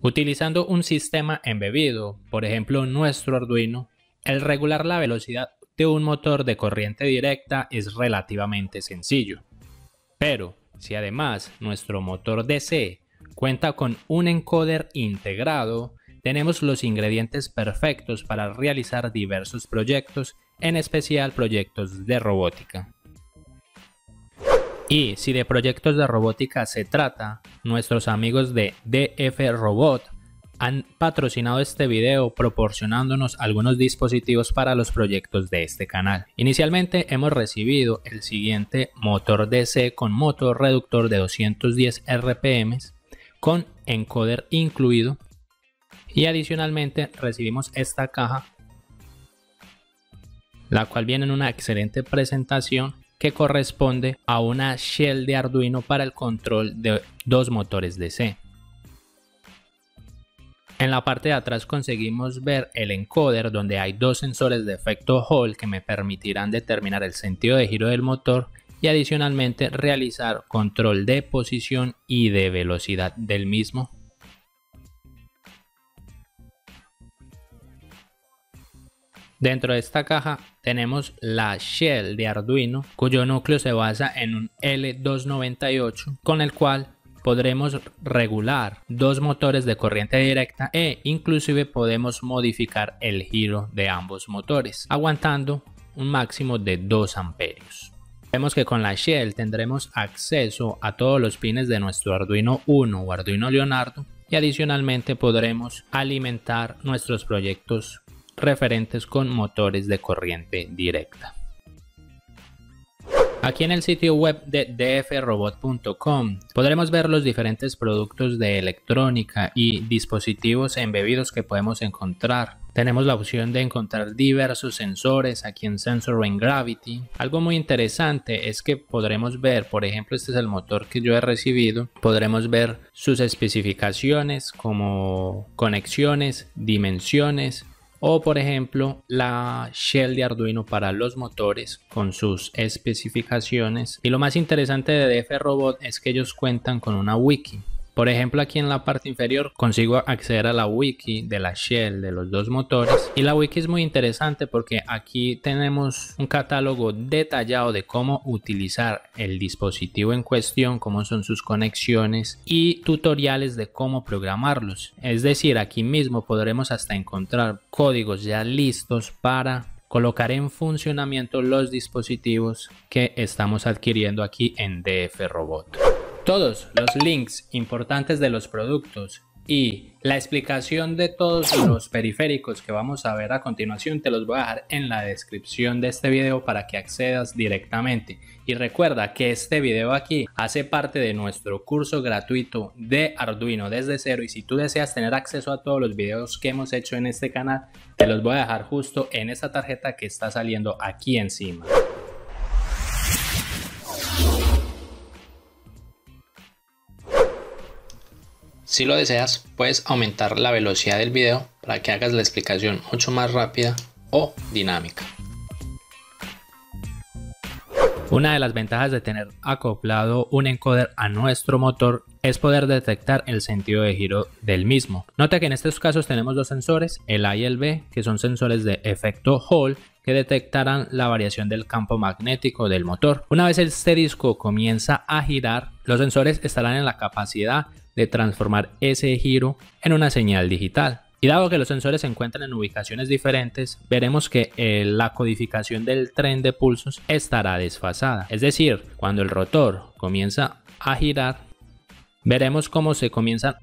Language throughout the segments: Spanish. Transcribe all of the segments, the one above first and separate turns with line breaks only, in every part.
Utilizando un sistema embebido, por ejemplo nuestro Arduino, el regular la velocidad de un motor de corriente directa es relativamente sencillo. Pero si además nuestro motor DC cuenta con un encoder integrado, tenemos los ingredientes perfectos para realizar diversos proyectos, en especial proyectos de robótica. Y si de proyectos de robótica se trata, nuestros amigos de DF Robot han patrocinado este video proporcionándonos algunos dispositivos para los proyectos de este canal. Inicialmente hemos recibido el siguiente motor DC con motor reductor de 210 RPM con encoder incluido y adicionalmente recibimos esta caja la cual viene en una excelente presentación que corresponde a una shell de Arduino para el control de dos motores DC. En la parte de atrás conseguimos ver el encoder donde hay dos sensores de efecto Hall que me permitirán determinar el sentido de giro del motor y adicionalmente realizar control de posición y de velocidad del mismo. Dentro de esta caja tenemos la shell de Arduino cuyo núcleo se basa en un L298 con el cual podremos regular dos motores de corriente directa e inclusive podemos modificar el giro de ambos motores aguantando un máximo de 2 amperios. Vemos que con la shell tendremos acceso a todos los pines de nuestro Arduino 1 o Arduino Leonardo y adicionalmente podremos alimentar nuestros proyectos referentes con motores de corriente directa. Aquí en el sitio web de dfrobot.com podremos ver los diferentes productos de electrónica y dispositivos embebidos que podemos encontrar. Tenemos la opción de encontrar diversos sensores aquí en Sensor and Gravity. Algo muy interesante es que podremos ver, por ejemplo, este es el motor que yo he recibido, podremos ver sus especificaciones como conexiones, dimensiones, o por ejemplo la shell de Arduino para los motores con sus especificaciones. Y lo más interesante de DF Robot es que ellos cuentan con una wiki por ejemplo, aquí en la parte inferior consigo acceder a la wiki de la Shell de los dos motores. Y la wiki es muy interesante porque aquí tenemos un catálogo detallado de cómo utilizar el dispositivo en cuestión, cómo son sus conexiones y tutoriales de cómo programarlos. Es decir, aquí mismo podremos hasta encontrar códigos ya listos para colocar en funcionamiento los dispositivos que estamos adquiriendo aquí en DF Robot. Todos los links importantes de los productos y la explicación de todos los periféricos que vamos a ver a continuación te los voy a dejar en la descripción de este video para que accedas directamente. Y recuerda que este video aquí hace parte de nuestro curso gratuito de Arduino desde cero y si tú deseas tener acceso a todos los videos que hemos hecho en este canal, te los voy a dejar justo en esta tarjeta que está saliendo aquí encima. Si lo deseas, puedes aumentar la velocidad del video para que hagas la explicación mucho más rápida o dinámica. Una de las ventajas de tener acoplado un encoder a nuestro motor es poder detectar el sentido de giro del mismo. Nota que en estos casos tenemos dos sensores, el A y el B, que son sensores de efecto Hall que detectarán la variación del campo magnético del motor. Una vez este disco comienza a girar, los sensores estarán en la capacidad de transformar ese giro en una señal digital. Y dado que los sensores se encuentran en ubicaciones diferentes, veremos que eh, la codificación del tren de pulsos estará desfasada. Es decir, cuando el rotor comienza a girar, veremos cómo se comienza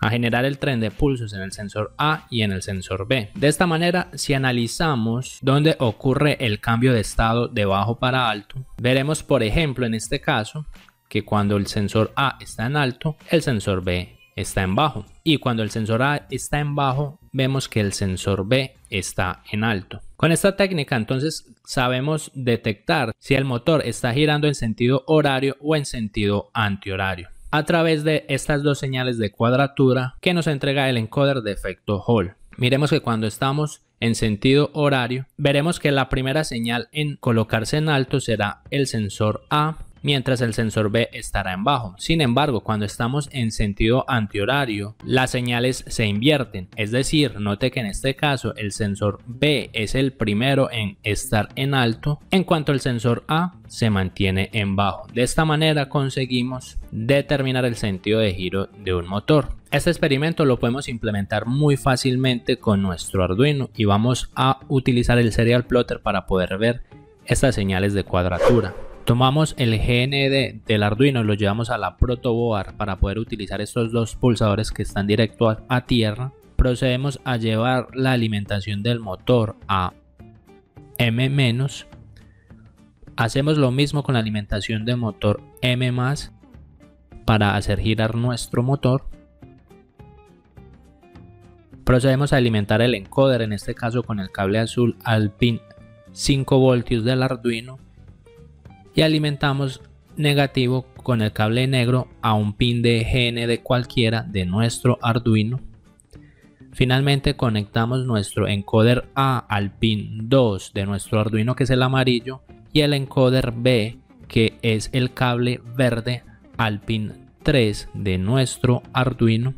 a generar el tren de pulsos en el sensor A y en el sensor B. De esta manera, si analizamos dónde ocurre el cambio de estado de bajo para alto, veremos por ejemplo en este caso que cuando el sensor A está en alto, el sensor B está en bajo. Y cuando el sensor A está en bajo, vemos que el sensor B está en alto. Con esta técnica entonces sabemos detectar si el motor está girando en sentido horario o en sentido antihorario a través de estas dos señales de cuadratura que nos entrega el encoder de efecto Hall. Miremos que cuando estamos en sentido horario, veremos que la primera señal en colocarse en alto será el sensor A mientras el sensor B estará en bajo. Sin embargo, cuando estamos en sentido antihorario, las señales se invierten, es decir, note que en este caso el sensor B es el primero en estar en alto, en cuanto el sensor A se mantiene en bajo. De esta manera conseguimos determinar el sentido de giro de un motor. Este experimento lo podemos implementar muy fácilmente con nuestro Arduino y vamos a utilizar el serial plotter para poder ver estas señales de cuadratura. Tomamos el GND del Arduino y lo llevamos a la protoboard para poder utilizar estos dos pulsadores que están directo a, a tierra. Procedemos a llevar la alimentación del motor a M-. Hacemos lo mismo con la alimentación del motor M+, para hacer girar nuestro motor. Procedemos a alimentar el encoder, en este caso con el cable azul al pin 5 voltios del Arduino y alimentamos negativo con el cable negro a un pin de de cualquiera de nuestro Arduino. Finalmente conectamos nuestro encoder A al pin 2 de nuestro Arduino que es el amarillo y el encoder B que es el cable verde al pin 3 de nuestro Arduino.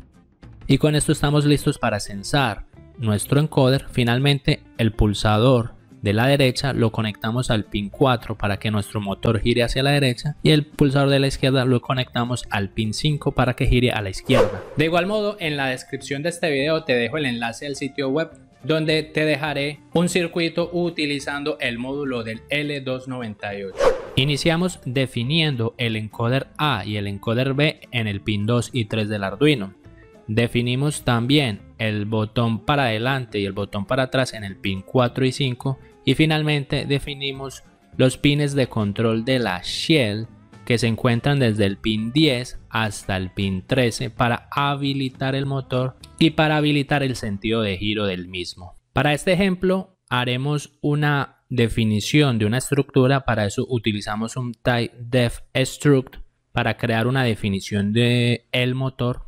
Y con esto estamos listos para censar nuestro encoder. Finalmente el pulsador de la derecha lo conectamos al pin 4 para que nuestro motor gire hacia la derecha y el pulsador de la izquierda lo conectamos al pin 5 para que gire a la izquierda. De igual modo en la descripción de este video te dejo el enlace al sitio web donde te dejaré un circuito utilizando el módulo del L298. Iniciamos definiendo el encoder A y el encoder B en el pin 2 y 3 del Arduino. Definimos también el botón para adelante y el botón para atrás en el pin 4 y 5 y finalmente definimos los pines de control de la shell que se encuentran desde el pin 10 hasta el pin 13 para habilitar el motor y para habilitar el sentido de giro del mismo. Para este ejemplo haremos una definición de una estructura, para eso utilizamos un type def struct para crear una definición del el motor.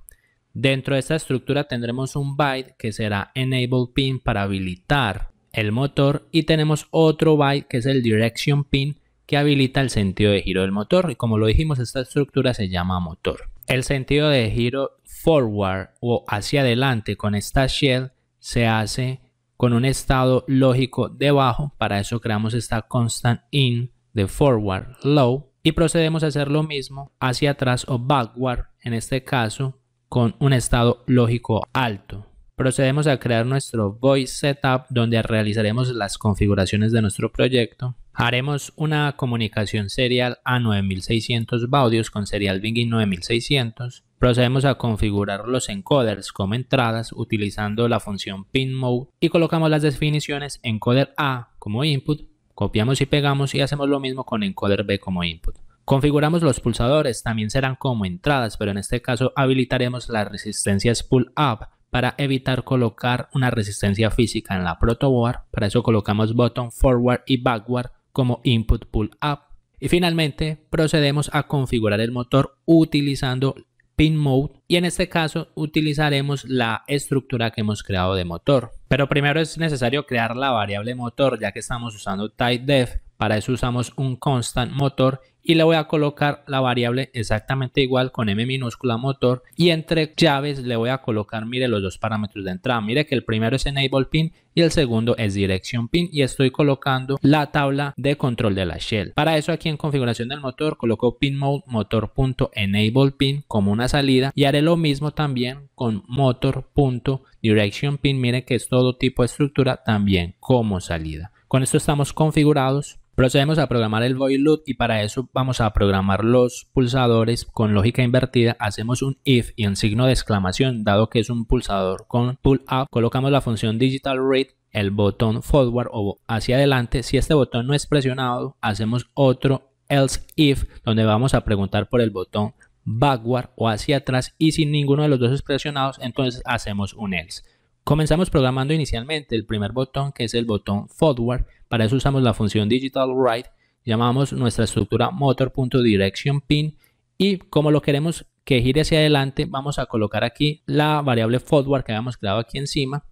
Dentro de esta estructura tendremos un byte que será enable pin para habilitar el motor y tenemos otro byte que es el direction pin que habilita el sentido de giro del motor y como lo dijimos esta estructura se llama motor. El sentido de giro forward o hacia adelante con esta shell se hace con un estado lógico debajo, para eso creamos esta constant in de forward low y procedemos a hacer lo mismo hacia atrás o backward en este caso con un estado lógico alto procedemos a crear nuestro voice setup donde realizaremos las configuraciones de nuestro proyecto. Haremos una comunicación serial a 9600 baudios con serial Bing 9600. Procedemos a configurar los encoders como entradas utilizando la función pin mode y colocamos las definiciones encoder A como input, copiamos y pegamos y hacemos lo mismo con encoder B como input. Configuramos los pulsadores, también serán como entradas, pero en este caso habilitaremos las resistencias pull-up para evitar colocar una resistencia física en la protoboard. Para eso colocamos button forward y backward como input pull up. Y finalmente procedemos a configurar el motor utilizando pin mode y en este caso utilizaremos la estructura que hemos creado de motor. Pero primero es necesario crear la variable motor ya que estamos usando type def. Para eso usamos un constant motor y le voy a colocar la variable exactamente igual con m minúscula motor y entre llaves le voy a colocar, mire, los dos parámetros de entrada. Mire que el primero es enable pin y el segundo es direction pin y estoy colocando la tabla de control de la shell. Para eso aquí en configuración del motor coloco pin mode motor.enable pin como una salida y haré lo mismo también con motor.direction pin. mire que es todo tipo de estructura también como salida. Con esto estamos configurados Procedemos a programar el void loop y para eso vamos a programar los pulsadores con lógica invertida. Hacemos un if y un signo de exclamación dado que es un pulsador con pull up. Colocamos la función digital read, el botón forward o hacia adelante. Si este botón no es presionado, hacemos otro else if donde vamos a preguntar por el botón backward o hacia atrás y si ninguno de los dos es presionado entonces hacemos un else. Comenzamos programando inicialmente el primer botón que es el botón forward, para eso usamos la función digital write, llamamos nuestra estructura motor.direction pin y como lo queremos que gire hacia adelante vamos a colocar aquí la variable forward que habíamos creado aquí encima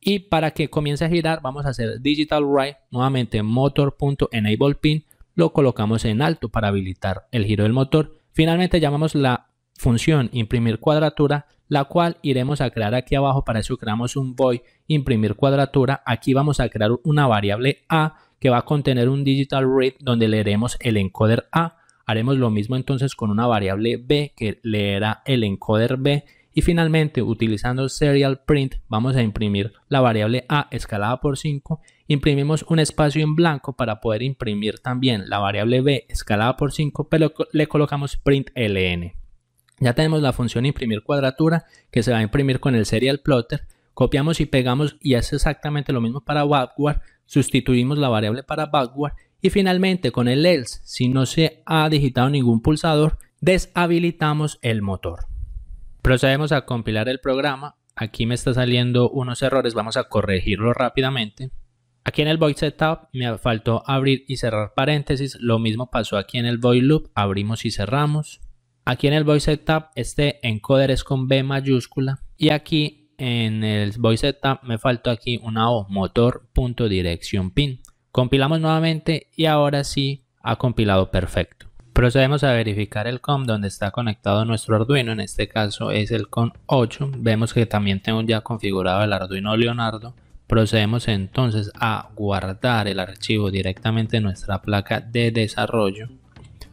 y para que comience a girar vamos a hacer digital write nuevamente MOTOR.ENABLEPIN. pin lo colocamos en alto para habilitar el giro del motor finalmente llamamos la función imprimir cuadratura la cual iremos a crear aquí abajo. Para eso creamos un void imprimir cuadratura. Aquí vamos a crear una variable a que va a contener un digital read donde leeremos el encoder a. Haremos lo mismo entonces con una variable b que leerá el encoder b. Y finalmente, utilizando serial print, vamos a imprimir la variable a escalada por 5. Imprimimos un espacio en blanco para poder imprimir también la variable b escalada por 5, pero le colocamos print ln. Ya tenemos la función imprimir cuadratura que se va a imprimir con el serial plotter. Copiamos y pegamos y es exactamente lo mismo para backward. Sustituimos la variable para backward y finalmente con el else, si no se ha digitado ningún pulsador, deshabilitamos el motor. Procedemos a compilar el programa. Aquí me está saliendo unos errores, vamos a corregirlo rápidamente. Aquí en el void setup me faltó abrir y cerrar paréntesis, lo mismo pasó aquí en el void loop, abrimos y cerramos. Aquí en el voice setup, este encoder es con B mayúscula y aquí en el voice setup me faltó aquí una O, motor.dirección pin. Compilamos nuevamente y ahora sí ha compilado perfecto. Procedemos a verificar el COM donde está conectado nuestro Arduino, en este caso es el COM 8. Vemos que también tengo ya configurado el Arduino Leonardo. Procedemos entonces a guardar el archivo directamente en nuestra placa de desarrollo.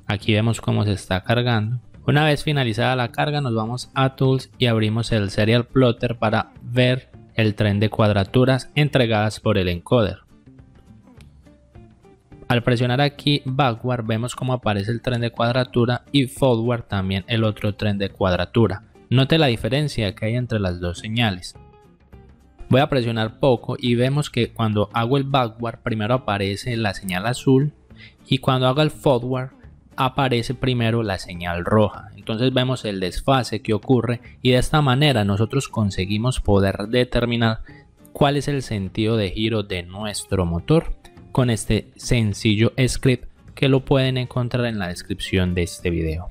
Aquí vemos cómo se está cargando. Una vez finalizada la carga nos vamos a Tools y abrimos el Serial Plotter para ver el tren de cuadraturas entregadas por el encoder. Al presionar aquí Backward vemos cómo aparece el tren de cuadratura y Forward también el otro tren de cuadratura. Note la diferencia que hay entre las dos señales. Voy a presionar poco y vemos que cuando hago el Backward primero aparece la señal azul y cuando hago el Forward aparece primero la señal roja. Entonces vemos el desfase que ocurre y de esta manera nosotros conseguimos poder determinar cuál es el sentido de giro de nuestro motor con este sencillo script que lo pueden encontrar en la descripción de este video.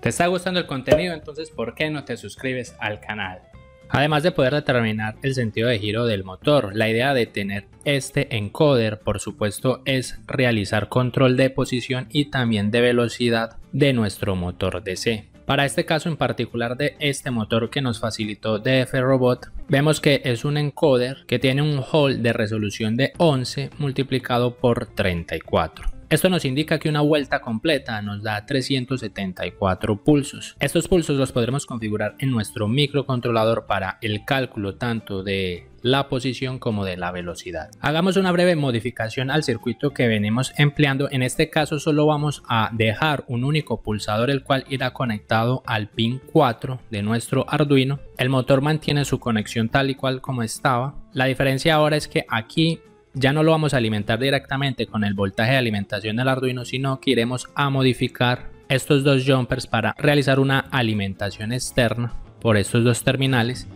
¿Te está gustando el contenido? Entonces, ¿por qué no te suscribes al canal? Además de poder determinar el sentido de giro del motor, la idea de tener este encoder por supuesto es realizar control de posición y también de velocidad de nuestro motor DC. Para este caso en particular de este motor que nos facilitó DF Robot, vemos que es un encoder que tiene un hall de resolución de 11 multiplicado por 34. Esto nos indica que una vuelta completa nos da 374 pulsos. Estos pulsos los podremos configurar en nuestro microcontrolador para el cálculo tanto de la posición como de la velocidad. Hagamos una breve modificación al circuito que venimos empleando. En este caso solo vamos a dejar un único pulsador el cual irá conectado al pin 4 de nuestro Arduino. El motor mantiene su conexión tal y cual como estaba. La diferencia ahora es que aquí ya no lo vamos a alimentar directamente con el voltaje de alimentación del Arduino, sino que iremos a modificar estos dos jumpers para realizar una alimentación externa por estos dos terminales.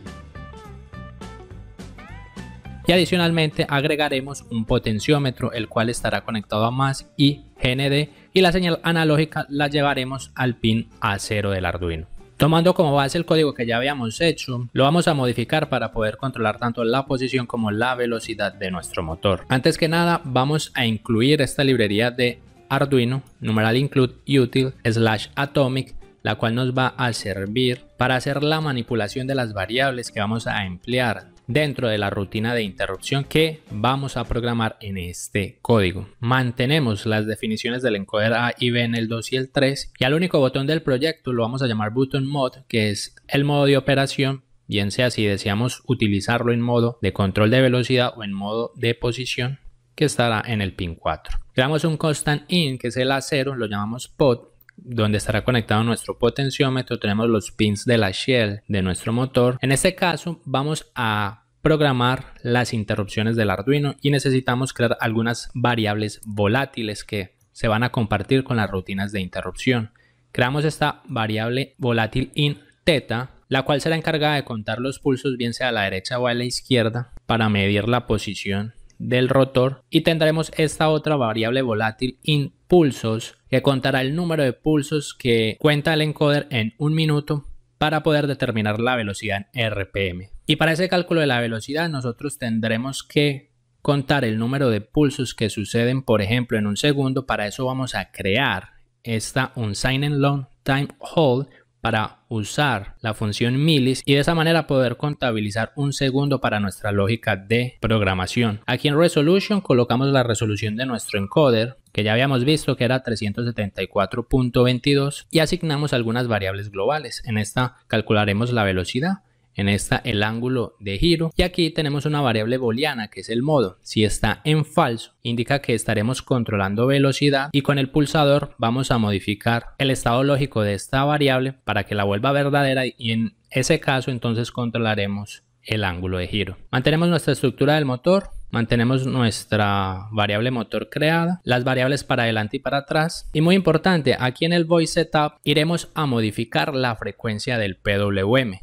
Y adicionalmente agregaremos un potenciómetro, el cual estará conectado a más y GND y la señal analógica la llevaremos al pin A0 del Arduino. Tomando como base el código que ya habíamos hecho, lo vamos a modificar para poder controlar tanto la posición como la velocidad de nuestro motor. Antes que nada, vamos a incluir esta librería de Arduino, numeral include util slash atomic, la cual nos va a servir para hacer la manipulación de las variables que vamos a emplear dentro de la rutina de interrupción que vamos a programar en este código. Mantenemos las definiciones del encoder A y B en el 2 y el 3 y al único botón del proyecto lo vamos a llamar button mod que es el modo de operación bien sea si deseamos utilizarlo en modo de control de velocidad o en modo de posición que estará en el pin 4. Creamos un constant in que es el A0, lo llamamos pod donde estará conectado nuestro potenciómetro, tenemos los pins de la shell de nuestro motor. En este caso vamos a programar las interrupciones del Arduino y necesitamos crear algunas variables volátiles que se van a compartir con las rutinas de interrupción. Creamos esta variable volátil in teta, la cual será encargada de contar los pulsos bien sea a la derecha o a la izquierda para medir la posición del rotor y tendremos esta otra variable volátil impulsos que contará el número de pulsos que cuenta el encoder en un minuto para poder determinar la velocidad en RPM. Y para ese cálculo de la velocidad nosotros tendremos que contar el número de pulsos que suceden, por ejemplo, en un segundo. Para eso vamos a crear esta un sign and long time hold para usar la función milis y de esa manera poder contabilizar un segundo para nuestra lógica de programación. Aquí en Resolution colocamos la resolución de nuestro encoder que ya habíamos visto que era 374.22 y asignamos algunas variables globales. En esta calcularemos la velocidad en esta el ángulo de giro y aquí tenemos una variable booleana que es el modo si está en falso indica que estaremos controlando velocidad y con el pulsador vamos a modificar el estado lógico de esta variable para que la vuelva verdadera y en ese caso entonces controlaremos el ángulo de giro mantenemos nuestra estructura del motor mantenemos nuestra variable motor creada, las variables para adelante y para atrás. Y muy importante, aquí en el voice setup iremos a modificar la frecuencia del PWM.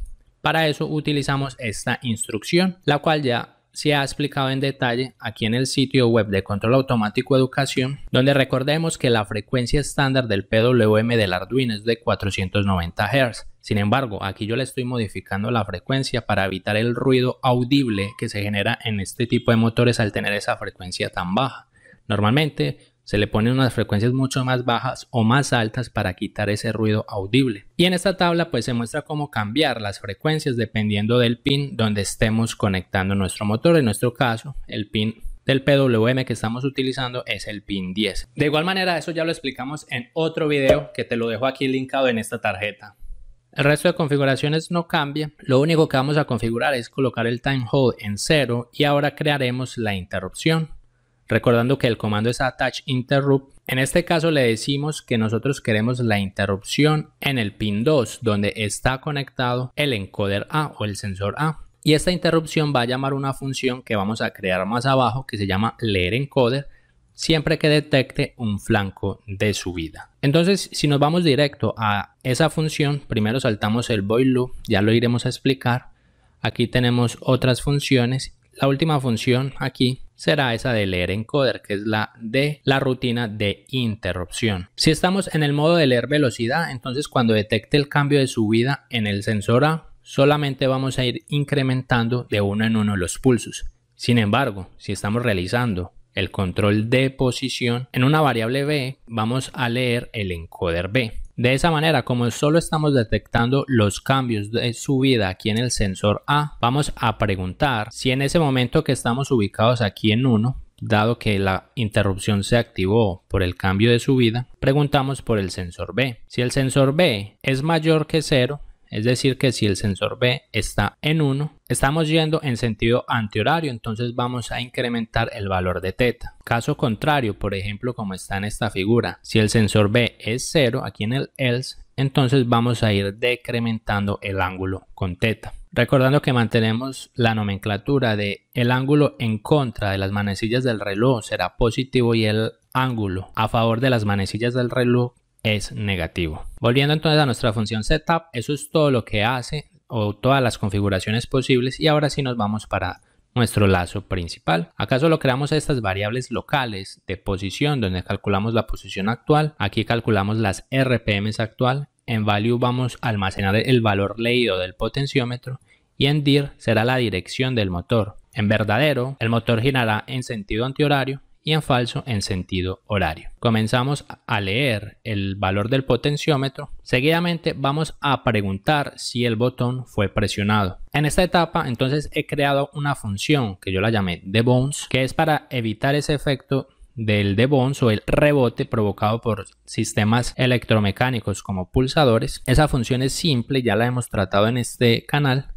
Para eso utilizamos esta instrucción, la cual ya se ha explicado en detalle aquí en el sitio web de Control Automático Educación, donde recordemos que la frecuencia estándar del PWM del Arduino es de 490 Hz. Sin embargo, aquí yo le estoy modificando la frecuencia para evitar el ruido audible que se genera en este tipo de motores al tener esa frecuencia tan baja. Normalmente, se le ponen unas frecuencias mucho más bajas o más altas para quitar ese ruido audible. Y en esta tabla pues se muestra cómo cambiar las frecuencias dependiendo del pin donde estemos conectando nuestro motor. En nuestro caso, el pin del PWM que estamos utilizando es el pin 10. De igual manera, eso ya lo explicamos en otro video que te lo dejo aquí linkado en esta tarjeta. El resto de configuraciones no cambia, lo único que vamos a configurar es colocar el time hold en 0 y ahora crearemos la interrupción. Recordando que el comando es attach interrupt. En este caso le decimos que nosotros queremos la interrupción en el pin 2 donde está conectado el encoder A o el sensor A. Y esta interrupción va a llamar una función que vamos a crear más abajo que se llama leer encoder siempre que detecte un flanco de subida. Entonces, si nos vamos directo a esa función, primero saltamos el void loop, ya lo iremos a explicar. Aquí tenemos otras funciones. La última función aquí será esa de leer encoder, que es la de la rutina de interrupción. Si estamos en el modo de leer velocidad, entonces cuando detecte el cambio de subida en el sensor A, solamente vamos a ir incrementando de uno en uno los pulsos. Sin embargo, si estamos realizando el control de posición en una variable B, vamos a leer el encoder B. De esa manera, como solo estamos detectando los cambios de subida aquí en el sensor A, vamos a preguntar si en ese momento que estamos ubicados aquí en 1, dado que la interrupción se activó por el cambio de subida, preguntamos por el sensor B. Si el sensor B es mayor que 0, es decir que si el sensor B está en 1, Estamos yendo en sentido antihorario, entonces vamos a incrementar el valor de teta. Caso contrario, por ejemplo, como está en esta figura, si el sensor B es 0, aquí en el else, entonces vamos a ir decrementando el ángulo con teta. Recordando que mantenemos la nomenclatura de el ángulo en contra de las manecillas del reloj será positivo y el ángulo a favor de las manecillas del reloj es negativo. Volviendo entonces a nuestra función setup, eso es todo lo que hace o todas las configuraciones posibles y ahora sí nos vamos para nuestro lazo principal. Acá solo creamos estas variables locales de posición donde calculamos la posición actual. Aquí calculamos las RPMs actual. En value vamos a almacenar el valor leído del potenciómetro y en dir será la dirección del motor. En verdadero, el motor girará en sentido antihorario y en falso en sentido horario. Comenzamos a leer el valor del potenciómetro. Seguidamente vamos a preguntar si el botón fue presionado. En esta etapa entonces he creado una función que yo la llamé debounce que es para evitar ese efecto del debounce o el rebote provocado por sistemas electromecánicos como pulsadores. Esa función es simple, ya la hemos tratado en este canal.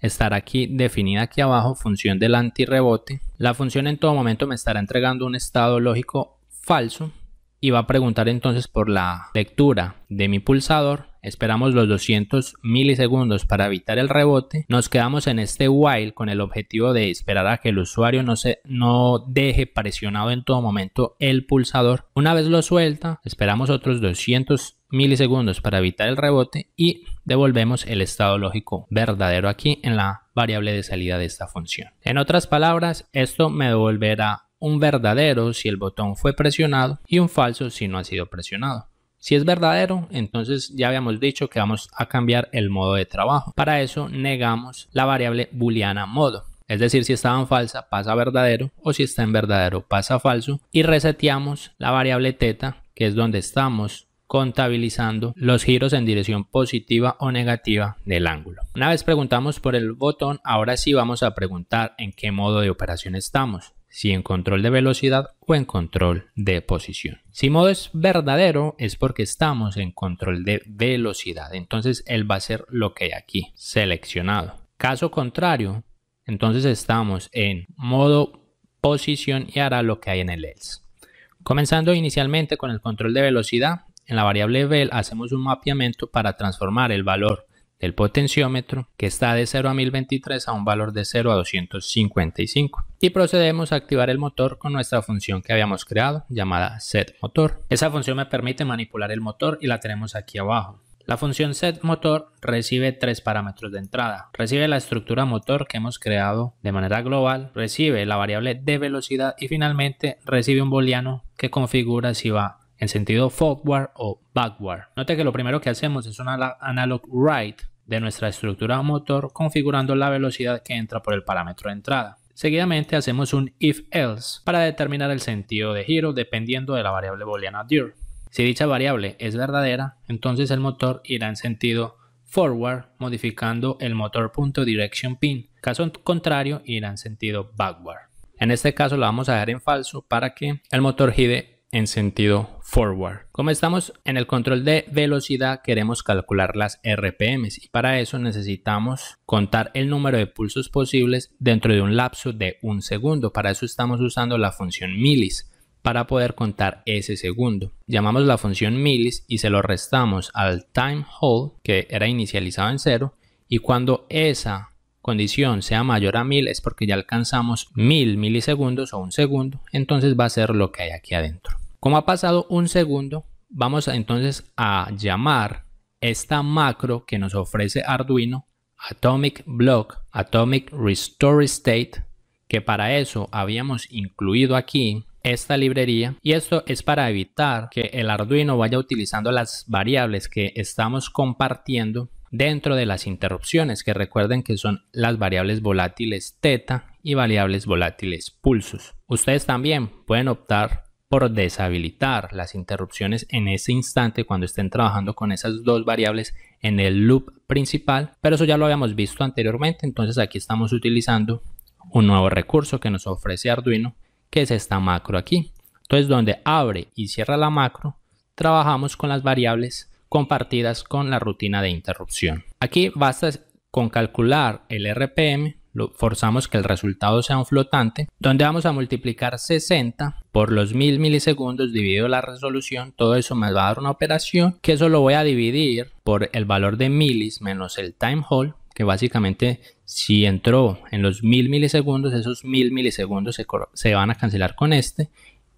Estará aquí definida aquí abajo, función del anti rebote la función en todo momento me estará entregando un estado lógico falso y va a preguntar entonces por la lectura de mi pulsador. Esperamos los 200 milisegundos para evitar el rebote. Nos quedamos en este while con el objetivo de esperar a que el usuario no, se, deje presionado en todo momento el pulsador. Una vez lo suelta, esperamos otros 200 milisegundos para evitar el rebote y devolvemos el estado lógico verdadero aquí en la variable de salida de esta función. En otras palabras, esto me devolverá un verdadero si el botón fue presionado y un falso si no ha sido presionado. Si es verdadero, entonces ya habíamos dicho que vamos a cambiar el modo de trabajo. Para eso negamos la variable booleana modo. Es decir, si estaba en falsa pasa verdadero o si está en verdadero pasa falso. Y reseteamos la variable teta, que es donde estamos contabilizando los giros en dirección positiva o negativa del ángulo. Una vez preguntamos por el botón, ahora sí vamos a preguntar en qué modo de operación estamos, si en control de velocidad o en control de posición. Si modo es verdadero es porque estamos en control de velocidad, entonces él va a ser lo que hay aquí, seleccionado. Caso contrario, entonces estamos en modo posición y hará lo que hay en el else. Comenzando inicialmente con el control de velocidad, en la variable vel hacemos un mapeamiento para transformar el valor del potenciómetro que está de 0 a 1023 a un valor de 0 a 255 y procedemos a activar el motor con nuestra función que habíamos creado llamada setMotor. Esa función me permite manipular el motor y la tenemos aquí abajo. La función setMotor recibe tres parámetros de entrada. Recibe la estructura motor que hemos creado de manera global, recibe la variable de velocidad y finalmente recibe un booleano que configura si va en sentido forward o backward. Note que lo primero que hacemos es un analog write de nuestra estructura motor configurando la velocidad que entra por el parámetro de entrada. Seguidamente hacemos un if else para determinar el sentido de giro dependiendo de la variable booleana dir. Si dicha variable es verdadera, entonces el motor irá en sentido forward modificando el motor.direction pin. Caso contrario, irá en sentido backward. En este caso lo vamos a dejar en falso para que el motor gire en sentido forward. Como estamos en el control de velocidad, queremos calcular las RPMs y para eso necesitamos contar el número de pulsos posibles dentro de un lapso de un segundo. Para eso estamos usando la función milis para poder contar ese segundo. Llamamos la función milis y se lo restamos al time hall que era inicializado en cero y cuando esa condición sea mayor a 1000 es porque ya alcanzamos 1000 milisegundos o un segundo, entonces va a ser lo que hay aquí adentro. Como ha pasado un segundo, vamos entonces a llamar esta macro que nos ofrece Arduino Atomic Block, Atomic Restore State, que para eso habíamos incluido aquí esta librería y esto es para evitar que el Arduino vaya utilizando las variables que estamos compartiendo dentro de las interrupciones, que recuerden que son las variables volátiles teta y variables volátiles pulsos. Ustedes también pueden optar por deshabilitar las interrupciones en ese instante cuando estén trabajando con esas dos variables en el loop principal, pero eso ya lo habíamos visto anteriormente, entonces aquí estamos utilizando un nuevo recurso que nos ofrece Arduino, que es esta macro aquí. Entonces donde abre y cierra la macro, trabajamos con las variables compartidas con la rutina de interrupción. Aquí basta con calcular el RPM, lo forzamos que el resultado sea un flotante, donde vamos a multiplicar 60 por los 1000 milisegundos dividido la resolución, todo eso me va a dar una operación que eso lo voy a dividir por el valor de milis menos el time hall. que básicamente si entró en los 1000 milisegundos, esos 1000 milisegundos se, se van a cancelar con este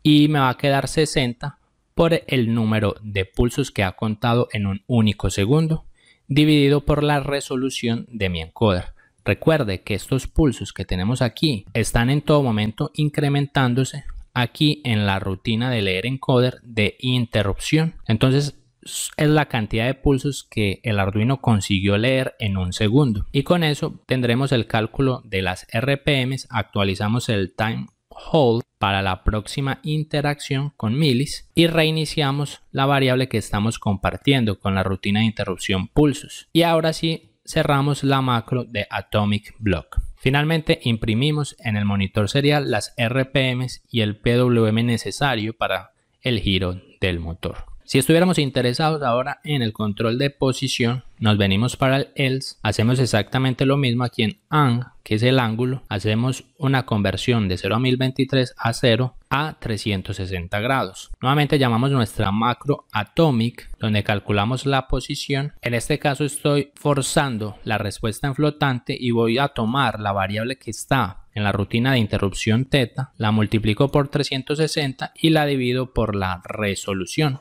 y me va a quedar 60 por el número de pulsos que ha contado en un único segundo, dividido por la resolución de mi encoder. Recuerde que estos pulsos que tenemos aquí están en todo momento incrementándose aquí en la rutina de leer encoder de interrupción. Entonces es la cantidad de pulsos que el Arduino consiguió leer en un segundo. Y con eso tendremos el cálculo de las RPMs, actualizamos el time hold para la próxima interacción con milis y reiniciamos la variable que estamos compartiendo con la rutina de interrupción pulsos. Y ahora sí cerramos la macro de atomic block. Finalmente imprimimos en el monitor serial las RPMs y el PWM necesario para el giro del motor. Si estuviéramos interesados ahora en el control de posición, nos venimos para el else, hacemos exactamente lo mismo aquí en ang, que es el ángulo, hacemos una conversión de 0 a 1023 a 0 a 360 grados. Nuevamente llamamos nuestra macro atomic, donde calculamos la posición. En este caso estoy forzando la respuesta en flotante y voy a tomar la variable que está en la rutina de interrupción teta la multiplico por 360 y la divido por la resolución.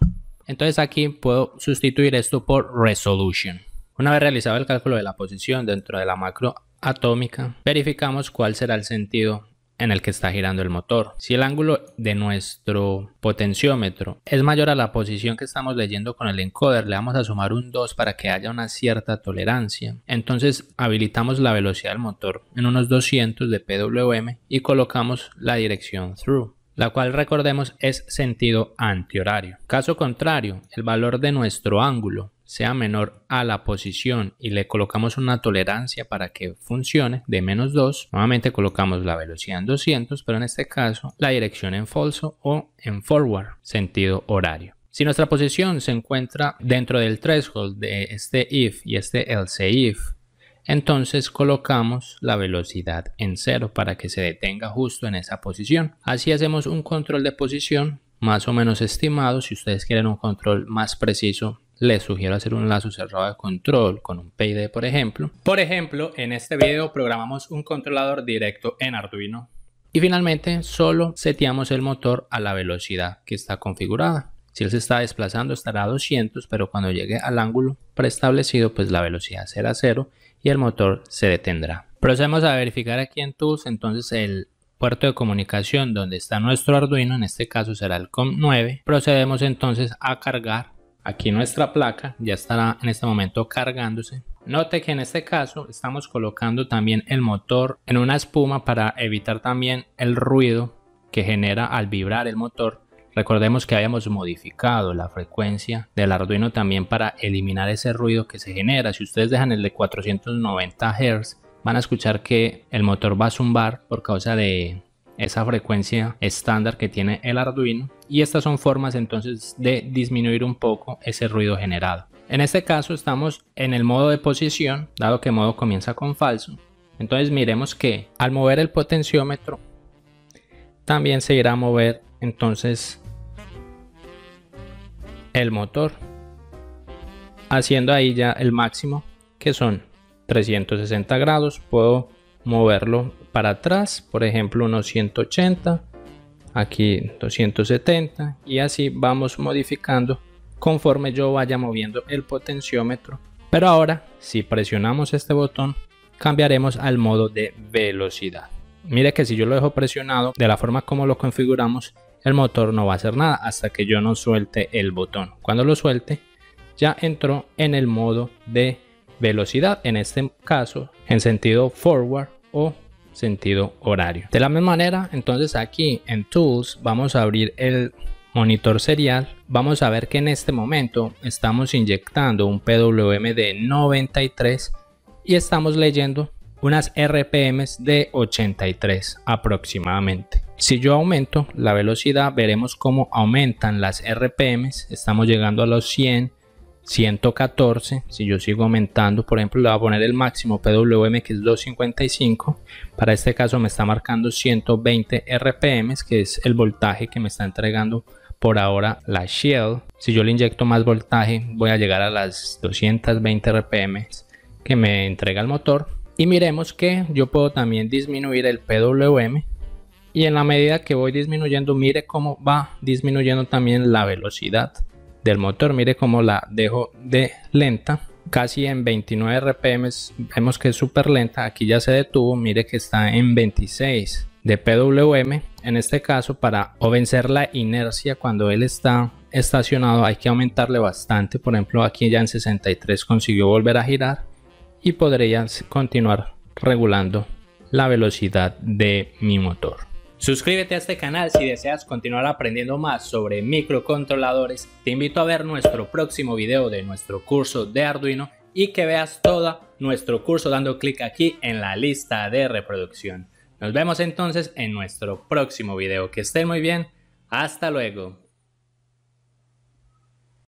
Entonces aquí puedo sustituir esto por resolution. Una vez realizado el cálculo de la posición dentro de la macro atómica, verificamos cuál será el sentido en el que está girando el motor. Si el ángulo de nuestro potenciómetro es mayor a la posición que estamos leyendo con el encoder, le vamos a sumar un 2 para que haya una cierta tolerancia. Entonces habilitamos la velocidad del motor en unos 200 de PWM y colocamos la dirección through la cual recordemos es sentido antihorario. Caso contrario, el valor de nuestro ángulo sea menor a la posición y le colocamos una tolerancia para que funcione de menos 2, nuevamente colocamos la velocidad en 200, pero en este caso la dirección en falso o en forward, sentido horario. Si nuestra posición se encuentra dentro del threshold de este if y este else if, entonces colocamos la velocidad en cero para que se detenga justo en esa posición. Así hacemos un control de posición más o menos estimado. Si ustedes quieren un control más preciso, les sugiero hacer un lazo cerrado de control con un PID, por ejemplo. Por ejemplo, en este video programamos un controlador directo en Arduino. Y finalmente, solo seteamos el motor a la velocidad que está configurada. Si él se está desplazando estará a 200, pero cuando llegue al ángulo preestablecido, pues la velocidad será 0 y el motor se detendrá. Procedemos a verificar aquí en Tools entonces el puerto de comunicación donde está nuestro Arduino, en este caso será el COM9. Procedemos entonces a cargar aquí nuestra placa, ya estará en este momento cargándose. Note que en este caso estamos colocando también el motor en una espuma para evitar también el ruido que genera al vibrar el motor Recordemos que habíamos modificado la frecuencia del Arduino también para eliminar ese ruido que se genera. Si ustedes dejan el de 490 Hz, van a escuchar que el motor va a zumbar por causa de esa frecuencia estándar que tiene el Arduino y estas son formas entonces de disminuir un poco ese ruido generado. En este caso estamos en el modo de posición, dado que modo comienza con falso. Entonces miremos que al mover el potenciómetro también se irá a mover entonces el motor, haciendo ahí ya el máximo que son 360 grados. Puedo moverlo para atrás, por ejemplo, unos 180, aquí 270 y así vamos modificando conforme yo vaya moviendo el potenciómetro. Pero ahora, si presionamos este botón, cambiaremos al modo de velocidad. Mire que si yo lo dejo presionado de la forma como lo configuramos, el motor no va a hacer nada hasta que yo no suelte el botón. Cuando lo suelte, ya entró en el modo de velocidad, en este caso en sentido forward o sentido horario. De la misma manera, entonces aquí en Tools vamos a abrir el monitor serial. Vamos a ver que en este momento estamos inyectando un PWM de 93 y estamos leyendo unas RPMs de 83 aproximadamente. Si yo aumento la velocidad, veremos cómo aumentan las RPMs. Estamos llegando a los 100, 114. Si yo sigo aumentando, por ejemplo, le voy a poner el máximo PWM que es 255. Para este caso me está marcando 120 RPMs, que es el voltaje que me está entregando por ahora la Shell. Si yo le inyecto más voltaje, voy a llegar a las 220 RPMs que me entrega el motor y miremos que yo puedo también disminuir el PWM y en la medida que voy disminuyendo, mire cómo va disminuyendo también la velocidad del motor. Mire cómo la dejo de lenta, casi en 29 RPM. Vemos que es súper lenta. Aquí ya se detuvo. Mire que está en 26 de PWM. En este caso, para vencer la inercia cuando él está estacionado, hay que aumentarle bastante. Por ejemplo, aquí ya en 63 consiguió volver a girar y podrías continuar regulando la velocidad de mi motor. Suscríbete a este canal si deseas continuar aprendiendo más sobre microcontroladores. Te invito a ver nuestro próximo video de nuestro curso de Arduino y que veas todo nuestro curso dando clic aquí en la lista de reproducción. Nos vemos entonces en nuestro próximo video. Que estén muy bien. Hasta luego.